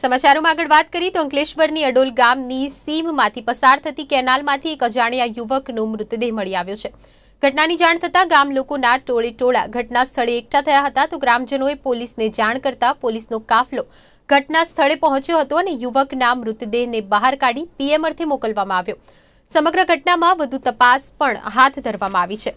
સમાચારોમાં આગળ વાત કરીએ તો અંકલેશ્વરની અડોલ ગામની સીમમાંથી પસાર થતી કેનાલમાંથી એક અજાણ્યા યુવકનો મૃતદેહ મળી આવ્યો છે ઘટનાની જાણ થતાં ગામ લોકોના ટોળેટોળા ઘટના સ્થળે એકઠા થયા હતા તો ગ્રામજનોએ પોલીસને જાણ કરતા પોલીસનો કાફલો ઘટના સ્થળે પહોંચ્યો હતો અને યુવકના મૃતદેહને બહાર કાઢી પીએમ અર્થે મોકલવામાં આવ્યો સમગ્ર ઘટનામાં વધુ તપાસ પણ હાથ ધરવામાં આવી છે